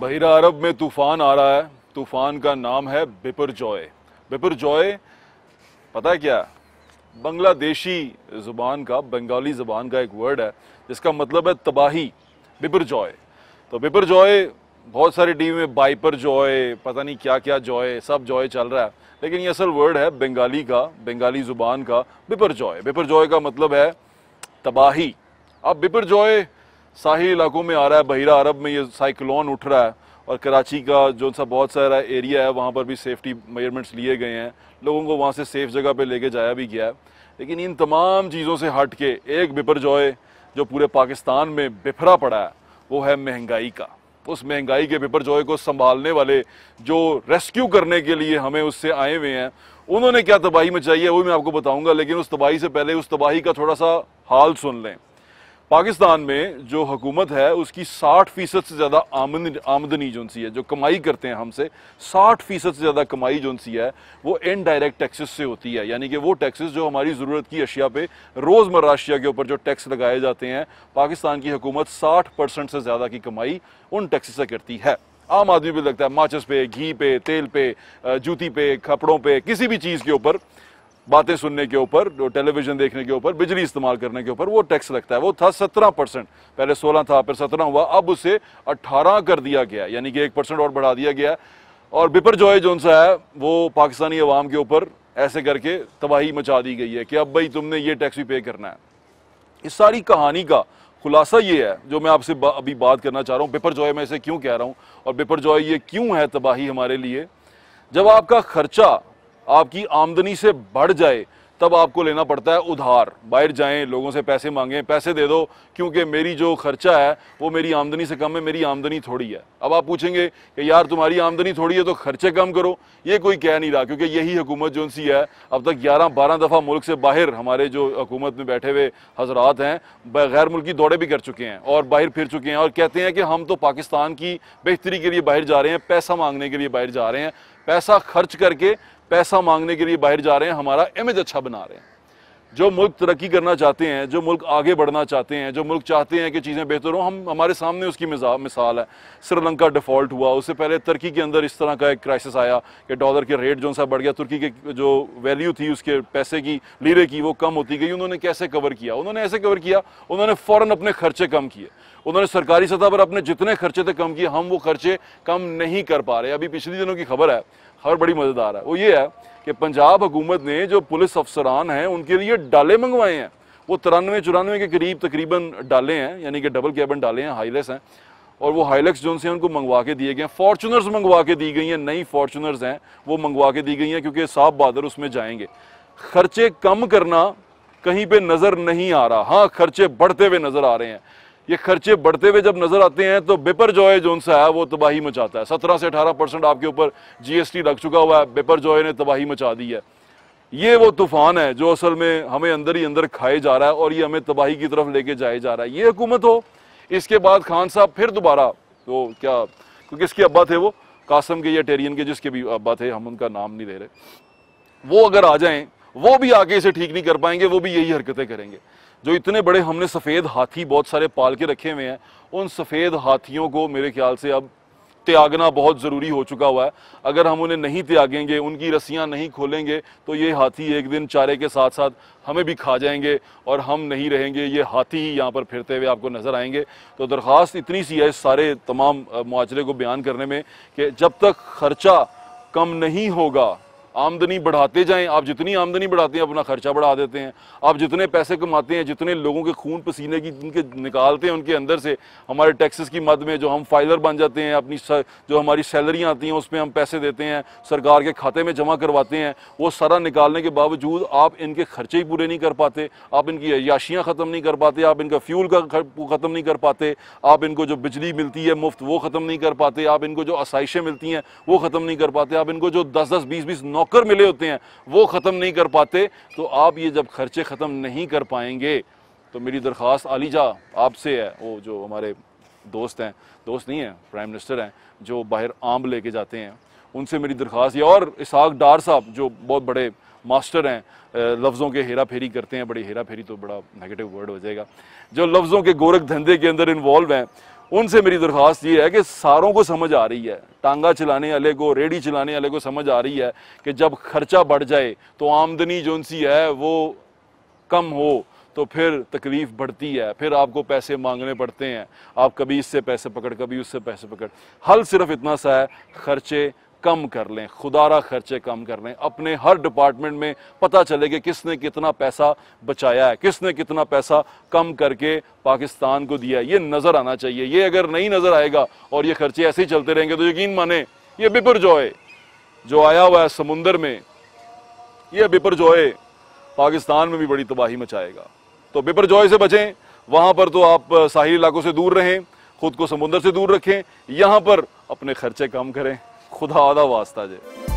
बहिरा अरब में तूफ़ान आ रहा है तूफ़ान का नाम है बिपर जॉय बिपर जॉय पता है क्या बांग्लादेशी ज़ुबान का बंगाली ज़ुबान का एक वर्ड है जिसका मतलब है तबाही बिपर जॉय तो बिपर जॉय बहुत सारी टीवी में बाइपर जॉय पता नहीं क्या क्या जॉय सब जॉय चल रहा है लेकिन ये असल वर्ड है बंगाली का बंगाली ज़ुबान का बिपर जॉय बिपर जॉय का मतलब है तबाही अब बिपर जॉय साहिल इलाकों में आ रहा है बहिरा अरब में ये साइक्लोन उठ रहा है और कराची का जो सा बहुत सारा एरिया है वहाँ पर भी सेफ्टी मेजरमेंट्स लिए गए हैं लोगों को वहाँ से सेफ़ जगह पर लेके जाया भी गया है लेकिन इन तमाम चीज़ों से हट के एक बिपर जॉय जो पूरे पाकिस्तान में बिफरा पड़ा है वो है महंगाई का उस महंगाई के पेपर जॉय को संभालने वाले जो रेस्क्यू करने के लिए हमें उससे आए हुए हैं उन्होंने क्या तबाही मचाई है वो मैं आपको बताऊंगा लेकिन उस तबाही से पहले उस तबाही का थोड़ा सा हाल सुन लें पाकिस्तान में जो हुकूमत है उसकी 60 फीसद से ज़्यादा आमदनी आमदनी जो सी है जो कमाई करते हैं हमसे 60 फीसद से ज़्यादा कमाई जो सी है वो इनडायरेक्ट टैक्सेस से होती है यानी कि वो टैक्सेस जो हमारी ज़रूरत की अशिया पे रोज़मर्रा अशिया के ऊपर जो टैक्स लगाए जाते हैं पाकिस्तान की हुकूमत साठ परसेंट से ज़्यादा की कमाई उन टैक्सेस से करती है आम आदमी भी लगता है माचिस पे घी पे तेल पे जूती पे कपड़ों पे किसी भी चीज़ के ऊपर बातें सुनने के ऊपर टेलीविज़न देखने के ऊपर बिजली इस्तेमाल करने के ऊपर वो टैक्स लगता है वो था सत्रह परसेंट पहले सोलह था फिर सत्रह हुआ अब उसे अट्ठारह कर दिया गया यानी कि एक परसेंट और बढ़ा दिया गया और बिपर जॉय जो सा है वो पाकिस्तानी अवाम के ऊपर ऐसे करके तबाही मचा दी गई है कि अब भाई तुमने ये टैक्स भी पे करना है इस सारी कहानी का खुलासा ये है जो मैं आपसे बा, अभी बात करना चाह रहा हूँ पेपर जॉय मैं इसे क्यों कह रहा हूँ और बिपर जॉय ये क्यों है तबाही हमारे लिए जब आपका खर्चा आपकी आमदनी से बढ़ जाए तब आपको लेना पड़ता है उधार बाहर जाएं लोगों से पैसे मांगें पैसे दे दो क्योंकि मेरी जो खर्चा है वो मेरी आमदनी से कम है मेरी आमदनी थोड़ी है अब आप पूछेंगे कि यार तुम्हारी आमदनी थोड़ी है तो खर्चे कम करो ये कोई कह नहीं रहा क्योंकि यही हुकूमत जो सी है अब तक ग्यारह बारह दफ़ा मुल्क से बाहर हमारे जो हुकूमत में बैठे हुए हजरात हैं गैर मुल्की दौड़े भी कर चुके हैं और बाहर फिर चुके हैं और कहते हैं कि हम तो पाकिस्तान की बेहतरी के लिए बाहर जा रहे हैं पैसा मांगने के लिए बाहर जा रहे हैं पैसा खर्च करके पैसा मांगने के लिए बाहर जा रहे हैं हमारा इमेज अच्छा बना रहे हैं जो मुल्क तरक्की करना चाहते हैं जो मुल्क आगे बढ़ना चाहते हैं जो मुल्क चाहते हैं कि चीज़ें बेहतर हों हम हमारे सामने उसकी मिसाल है श्रीलंका डिफ़ॉल्ट हुआ उससे पहले तुर्की के अंदर इस तरह का एक क्राइसिस आया कि डॉलर के रेट जो सा बढ़ गया तुर्की के जो वैल्यू थी उसके पैसे की लीरे की वो कम होती गई उन्होंने कैसे कवर किया उन्होंने ऐसे कवर किया उन्होंने फ़ौर अपने खर्चे कम किए उन्होंने सरकारी सतह पर अपने जितने खर्चे थे कम किए हम वो खर्चे कम नहीं कर पा रहे अभी पिछले दिनों की खबर है खबर बड़ी मज़ेदार है वो ये है कि पंजाब हुकूमत ने जो पुलिस अफसरान हैं उनके लिए डाले मंगवाए हैं वो तिरानवे चौरानवे के करीब तकरीबन डाले हैं यानी कि डबल कैबन डाले हैं हाईलेस हैं और वो हाईलेक्स जो से उनको मंगवा के दिए गए हैं फॉर्चुनर्स मंगवा के दी गई हैं नई फॉर्चुनर्स हैं वो मंगवा के दी गई हैं क्योंकि साफ बहादुर उसमें जाएंगे खर्चे कम करना कहीं पे नज़र नहीं आ रहा हाँ खर्चे बढ़ते हुए नज़र आ रहे हैं ये खर्चे बढ़ते हुए जब नज़र आते हैं तो बेपर जॉय जो सा है वो तबाही मचाता है सत्रह से अठारह परसेंट आपके ऊपर जीएसटी लग चुका हुआ है बेपर जॉय ने तबाही मचा दी है ये वो तूफान है जो असल में हमें अंदर ही अंदर खाए जा रहा है और ये हमें तबाही की तरफ लेके जाए जा रहा है ये हुकूमत हो इसके बाद खान साहब फिर दोबारा तो क्या क्योंकि इसके अब्बा थे वो कासम के या टेरियन के जिसके भी अब्बा थे हम उनका नाम नहीं ले रहे वो अगर आ जाएं वो भी आगे इसे ठीक नहीं कर पाएंगे वो भी यही हरकतें करेंगे जो इतने बड़े हमने सफ़ेद हाथी बहुत सारे पाल के रखे हुए हैं उन सफ़ेद हाथियों को मेरे ख्याल से अब त्यागना बहुत ज़रूरी हो चुका हुआ है अगर हम उन्हें नहीं त्यागेंगे उनकी रस्सियाँ नहीं खोलेंगे तो ये हाथी एक दिन चारे के साथ साथ हमें भी खा जाएंगे और हम नहीं रहेंगे ये हाथी ही यहाँ पर फिरते हुए आपको नज़र आएंगे तो दरख्वास्त इतनी सी है इस सारे तमाम माजरे को बयान करने में कि जब तक खर्चा कम नहीं होगा आमदनी बढ़ाते जाएं आप जितनी आमदनी बढ़ाते हैं अपना ख़र्चा बढ़ा देते हैं आप जितने पैसे कमाते हैं जितने लोगों के खून पसीने की उनके निकालते हैं उनके अंदर से हमारे टैक्सेस की मद में जो हम फाइलर बन जाते हैं अपनी सर, जो हमारी सैलरियाँ आती हैं उस पर हम पैसे देते हैं सरकार के खाते में जमा करवाते हैं वो सारा निकालने के बावजूद आप इनके खर्चे ही पूरे नहीं कर पाते आप इनकी अयाशियाँ ख़त्म नहीं कर पाते आप इनका फ्यूल का ख़त्म नहीं कर पाते आप इनको जो बिजली मिलती है मुफ्त वो ख़त्म नहीं कर पाते आप इनको जो आसाइशें मिलती हैं वो ख़त्म नहीं कर पाते आप इनको जो दस दस बीस बीस नौ नौकर मिले होते हैं वो ख़त्म नहीं कर पाते तो आप ये जब खर्चे ख़त्म नहीं कर पाएंगे तो मेरी दरख्वास्त आलीजा आपसे है वो जो हमारे दोस्त हैं दोस्त नहीं हैं प्राइम मिनिस्टर हैं जो बाहर आम लेके जाते हैं उनसे मेरी दरख्वास्त ये और इसहाक डार साहब जो बहुत बड़े मास्टर हैं लफ्ज़ों के हेरा फेरी करते हैं बड़ी हेरा फेरी तो बड़ा नेगेटिव वर्ड हो जाएगा जो लफ्ज़ों के गोरख धंधे के अंदर इन्वॉल्व हैं उनसे मेरी दरख्वास्त ये है कि सारों को समझ आ रही है टांगा चलाने वाले को रेडी चलाने वाले को समझ आ रही है कि जब खर्चा बढ़ जाए तो आमदनी जो सी है वो कम हो तो फिर तकलीफ़ बढ़ती है फिर आपको पैसे मांगने पड़ते हैं आप कभी इससे पैसे पकड़ कभी उससे पैसे पकड़ हल सिर्फ इतना सा है खर्चे कम कर लें खुदारा खर्चे कम कर लें अपने हर डिपार्टमेंट में पता चले कि किसने कितना पैसा बचाया है किसने कितना पैसा कम करके पाकिस्तान को दिया है ये नज़र आना चाहिए ये अगर नहीं नज़र आएगा और ये खर्चे ऐसे ही चलते रहेंगे तो यकीन माने ये बिपर जोए जो आया हुआ है समुंदर में ये बिपर जोए पाकिस्तान में भी बड़ी तबाही मचाएगा तो बिपर जोए से बचें वहाँ पर तो आप साहिली इलाकों से दूर रहें खुद को समुंदर से दूर रखें यहाँ पर अपने खर्चे कम करें خدا حالا واسطه ده